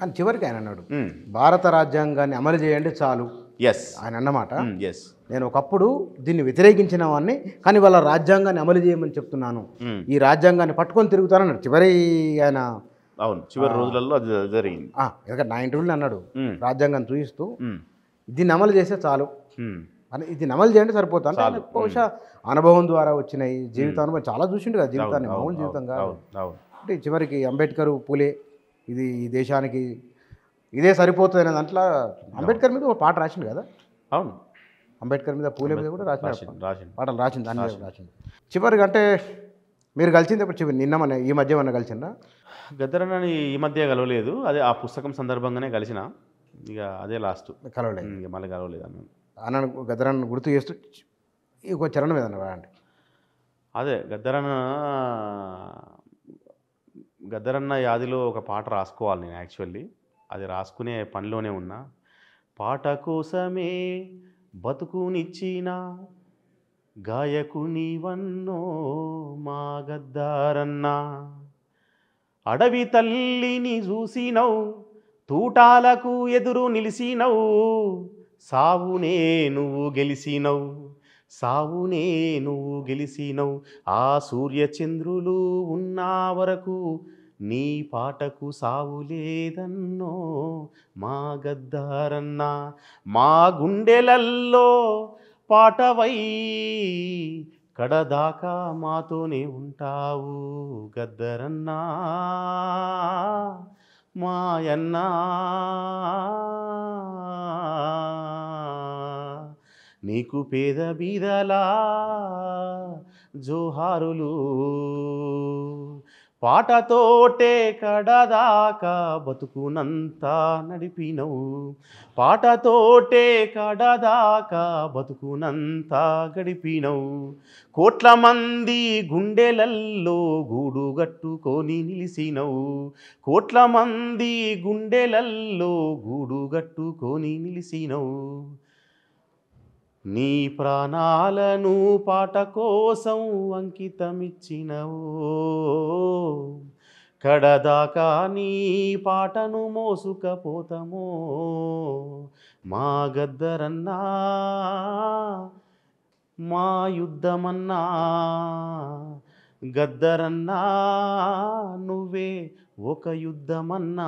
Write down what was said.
కానీ చివరికి ఆయన అన్నాడు భారత రాజ్యాంగాన్ని అమలు చేయండి చాలు ఎస్ ఆయన అన్నమాట ఎస్ నేను ఒకప్పుడు దీన్ని వ్యతిరేకించిన వాడిని కానీ వాళ్ళ రాజ్యాంగాన్ని అమలు చేయమని చెప్తున్నాను ఈ రాజ్యాంగాన్ని పట్టుకొని తిరుగుతానన్నాడు చివరి ఆయన అవును చివరి రోజులలో అది జరిగింది ఎందుకంటే నా ఇంటర్వ్యూలో అన్నాడు రాజ్యాంగాన్ని చూపిస్తూ దీన్ని అమలు చేస్తే చాలు అని ఇది అమలు చేయండి సరిపోతాను బహుశా అనుభవం ద్వారా వచ్చినాయి జీవితానుభవం చాలా చూసిండు కదా జీవితాన్ని మామూలు జీవితంగా అంటే చివరికి అంబేద్కర్ పులే ఇది ఈ దేశానికి ఇదే సరిపోతుంది అనే దాంట్లో అంబేద్కర్ మీద ఒక పాట రాసిండు కదా అవును అంబేద్కర్ మీద పూలే మీద కూడా రాసింది రాసింది పాటలు రాసింది దాని రాసింది చివరికి అంటే మీరు కలిసింది ఎప్పుడు చివరి నిన్న మన ఈ మధ్య మన కలిసిందా గద్దరని ఈ మధ్య కలవలేదు అదే ఆ పుస్తకం సందర్భంగానే కలిసిన ఇక అదే లాస్ట్ కలవలేదు ఇక మళ్ళీ కలవలేదు అన్న అన్నను గుర్తు చేస్తూ ఇంకో చరణం ఏదన్నా అదే గద్దరన్న గద్దరన్న యాదిలో ఒక పాట రాసుకోవాలి నేను యాక్చువల్లీ అది రాసుకునే పనిలోనే ఉన్నా పాట కోసమే బతుకునిచ్చిన గాయకుని వన్నో మా గద్దారన్న అడవి తల్లిని చూసినవు తూటాలకు ఎదురు నిలిసినవు సావునే నువ్వు గెలిసినవు సావునే నువ్వు గెలిసినవు ఆ సూర్యచంద్రులు ఉన్నా వరకు నీ పాటకు సావు లేదన్నో మా గద్దారన్నా మా గుండెలల్లో పాటవై కడదాకా మాతోనే ఉంటావు గద్దరన్నా మాయన్నా నీకు పేద బీదలా జోహారులు పాటతోటే కడదాకా బతుకునంత నడిపినవు పాటతోటే కడదాకా బతుకునంత గడిపినవు కోట్ల మంది గుండెలల్లో గూడు గట్టుకొని నిలిసినవు కోట్ల మంది గుండెలల్లో గూడు గట్టుకొని నిలిసినవు నీ ప్రాణాలను పాట కోసం అంకితమిచ్చినవు కడదాకా నీ పాటను మోసుకపోతమో మా గద్దరన్నా మా యుద్ధమన్నా గద్దరన్నా నువ్వే ఒక యుద్ధమన్నా